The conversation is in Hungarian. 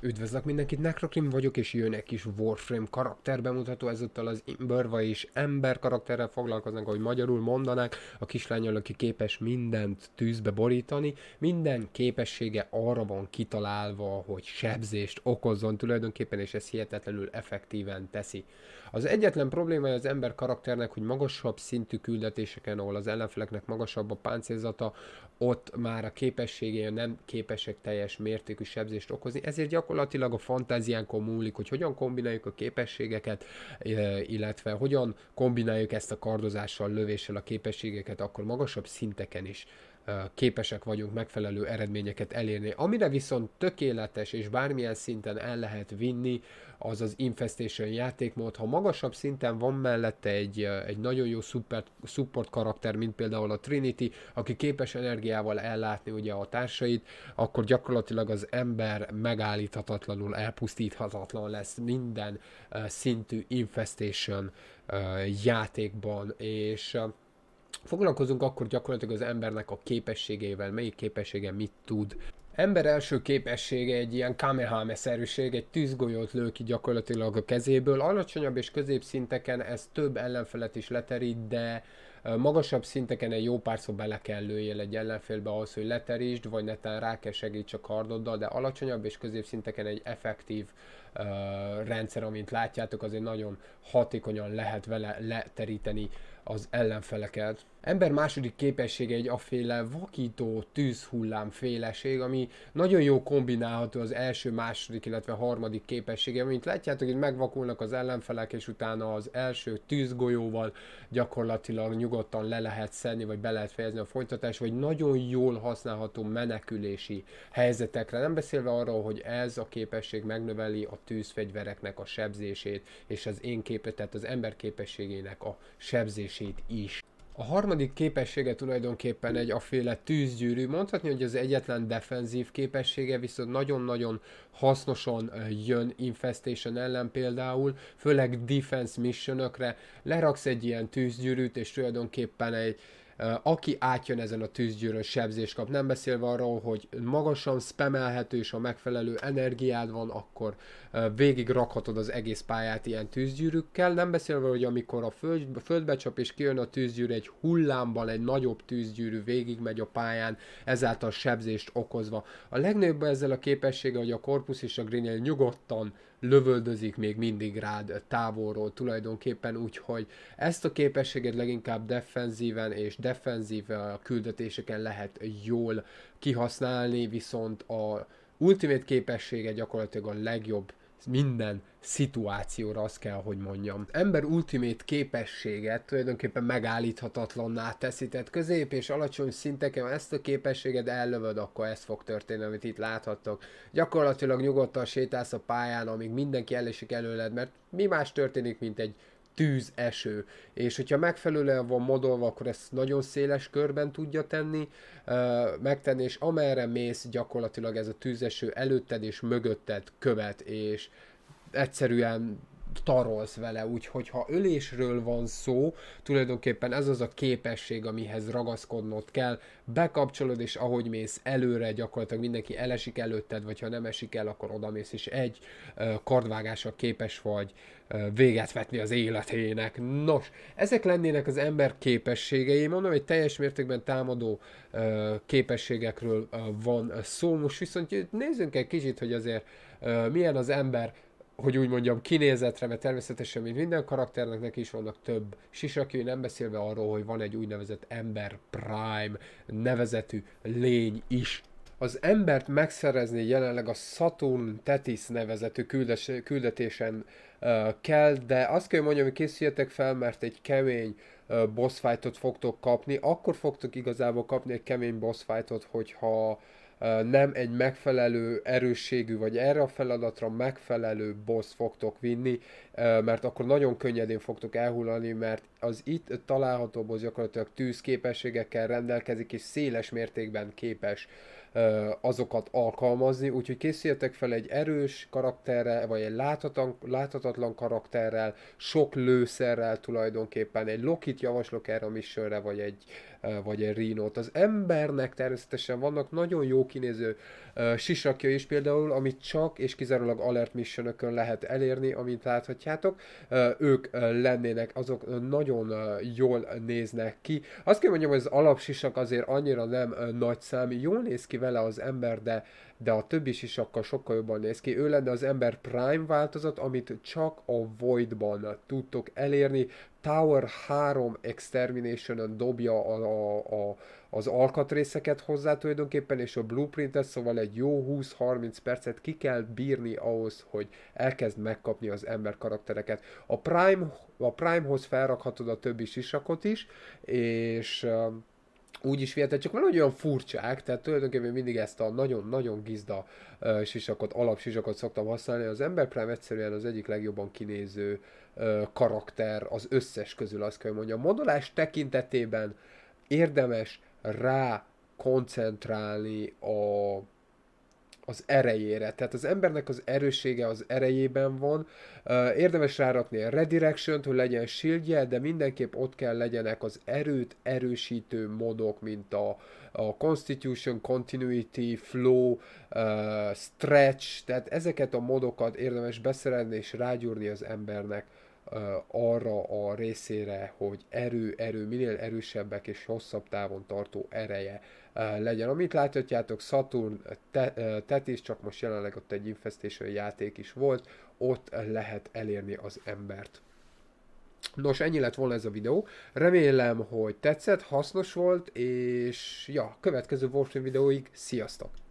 Üdvözlök mindenkit, Necrocrim vagyok, és jön egy kis Warframe bemutató, ezúttal az Imberva és Ember karakterrel foglalkoznak, ahogy magyarul mondanák, a kislányal, aki képes mindent tűzbe borítani, minden képessége arra van kitalálva, hogy sebzést okozzon tulajdonképpen, és ez hihetetlenül effektíven teszi. Az egyetlen problémája az ember karakternek, hogy magasabb szintű küldetéseken, ahol az ellenfeleknek magasabb a páncélzata, ott már a képességei nem képesek teljes mértékű sebzést okozni, ezért gyakorlatilag gyakorlatilag a fantáziánkon múlik, hogy hogyan kombináljuk a képességeket, eh, illetve hogyan kombináljuk ezt a kardozással, lövéssel a képességeket, akkor magasabb szinteken is képesek vagyunk megfelelő eredményeket elérni. Amire viszont tökéletes és bármilyen szinten el lehet vinni, az az infestation játékmód. Ha magasabb szinten van mellette egy, egy nagyon jó support, support karakter, mint például a Trinity, aki képes energiával ellátni ugye a társait, akkor gyakorlatilag az ember megállíthatatlanul, elpusztíthatatlan lesz minden uh, szintű infestation uh, játékban, és uh, Foglalkozunk akkor gyakorlatilag az embernek a képességeivel, melyik képessége mit tud. Ember első képessége egy ilyen kamehame-szerűség, egy tűzgolyót lő ki gyakorlatilag a kezéből. Alacsonyabb és középszinteken ez több ellenfelet is leterít, de magasabb szinteken egy jó szó bele kell lőjél egy ellenfélbe ahhoz, hogy leterítsd, vagy netán rá kell segíts a kardoddal, de alacsonyabb és középszinteken egy effektív uh, rendszer, amint látjátok, azért nagyon hatékonyan lehet vele leteríteni az ellenfeleket ember második képessége egy aféle vakító tűzhullám féleség, ami nagyon jó kombinálható az első, második, illetve harmadik képessége. Mint látjátok, itt megvakulnak az ellenfelek, és utána az első tűzgolyóval gyakorlatilag nyugodtan le lehet szedni, vagy be lehet fejezni a folytatás, vagy nagyon jól használható menekülési helyzetekre. Nem beszélve arról, hogy ez a képesség megnöveli a tűzfegyvereknek a sebzését, és az én képet, tehát az ember képességének a sebzését is. A harmadik képessége tulajdonképpen egy aféle tűzgyűrű, mondhatni, hogy az egyetlen defenzív képessége, viszont nagyon-nagyon hasznosan jön infestation ellen például, főleg defense missionökre, leraksz egy ilyen tűzgyűrűt, és tulajdonképpen egy, aki átjön ezen a tűzgyűrön, sebzést kap. Nem beszélve arról, hogy magasan spemelhető és a megfelelő energiád van, akkor végig rakhatod az egész pályát ilyen tűzgyűrükkel. Nem beszélve, hogy amikor a föld, földbe csap és kijön a tűzgyűr egy hullámban, egy nagyobb tűzgyűrű végig megy a pályán, ezáltal sebzést okozva. A legnagyobb ezzel a képessége, hogy a korpusz és a grinél nyugodtan lövöldözik még mindig rád távolról tulajdonképpen, úgyhogy ezt a képességet leginkább defenzíven és defenzív küldetéseken lehet jól kihasználni, viszont a Ultimate képessége gyakorlatilag a legjobb minden szituációra, azt kell, hogy mondjam. Ember ultimate képességet tulajdonképpen megállíthatatlanná teszi, tehát közép és alacsony szinteken ezt a képességed ellövöd, akkor ez fog történni, amit itt láthattok. Gyakorlatilag nyugodtan sétálsz a pályán, amíg mindenki elésik előled, mert mi más történik, mint egy tűz, eső. És hogyha megfelelően van modolva, akkor ezt nagyon széles körben tudja tenni, megtenni, és amerre mész, gyakorlatilag ez a tűzeső előtted és mögötted követ, és egyszerűen tarolsz vele, úgyhogy ha ölésről van szó, tulajdonképpen ez az a képesség, amihez ragaszkodnod kell, bekapcsolod, és ahogy mész előre, gyakorlatilag mindenki elesik előtted, vagy ha nem esik el, akkor odamész, és egy kardvágásra képes vagy véget vetni az életének. Nos, ezek lennének az ember képességei, mondom, hogy teljes mértékben támadó képességekről van szó, most viszont nézzünk egy kicsit, hogy azért milyen az ember hogy úgy mondjam, kinézetre, mert természetesen, mint minden karakternek, neki is vannak több sisakjai, nem beszélve arról, hogy van egy úgynevezett ember prime nevezetű lény is. Az embert megszerezni jelenleg a Saturn Tetis nevezetű küldes, küldetésen uh, kell, de azt kell mondjam, hogy készüljetek fel, mert egy kemény uh, boss fightot fogtok kapni. Akkor fogtok igazából kapni egy kemény boss fightot, hogyha uh, nem egy megfelelő erősségű, vagy erre a feladatra megfelelő boss fogtok vinni, mert akkor nagyon könnyedén fogtok elhullani, mert az itt található boz gyakorlatilag tűzképességekkel rendelkezik, és széles mértékben képes ö, azokat alkalmazni, úgyhogy készüljetek fel egy erős karakterrel, vagy egy láthatatlan, láthatatlan karakterrel, sok lőszerrel tulajdonképpen, egy Lokit javaslok erre a missionre, vagy egy, ö, vagy egy Rhinót. Az embernek természetesen vannak nagyon jó kinéző ö, sisakja is például, amit csak és kizárólag alert missionökön lehet elérni, amint láthatjátok, ö, ők ö, lennének azok ö, nagyon nagyon jól néznek ki. Azt kell mondjam, hogy az alapsisak azért annyira nem nagy szám, jól néz ki vele az ember, de de a többi sisakkal sokkal jobban néz ki. Ő lenne az ember Prime változat, amit csak a Voidban tudtok elérni. Tower 3 extermination dobja a, a, a, az alkatrészeket hozzá tulajdonképpen, és a blueprintet, szóval egy jó 20-30 percet ki kell bírni ahhoz, hogy elkezd megkapni az ember karaktereket. A Prime a Prime-hoz felrakhatod a többi sisakot is, és úgy is vihetett, csak valahogy olyan furcsák, tehát tulajdonképpen mindig ezt a nagyon-nagyon gizda uh, sisakot, alapsisakot szoktam használni. Az ember Prime egyszerűen az egyik legjobban kinéző uh, karakter az összes közül, azt kell mondjam. Modolás tekintetében érdemes rá koncentrálni a az erejére. Tehát az embernek az erőssége az erejében van. Érdemes rárakni a redirection hogy legyen shieldje, de mindenképp ott kell legyenek az erőt erősítő modok, mint a, a Constitution, Continuity, Flow, uh, Stretch, tehát ezeket a modokat érdemes beszerelni és rágyúrni az embernek arra a részére, hogy erő, erő, minél erősebbek és hosszabb távon tartó ereje legyen. Amit láthatjátok, Saturn te, tetés, csak most jelenleg ott egy infestation játék is volt, ott lehet elérni az embert. Nos, ennyi lett volna ez a videó. Remélem, hogy tetszett, hasznos volt, és ja, következő Warframe videóig, sziasztok!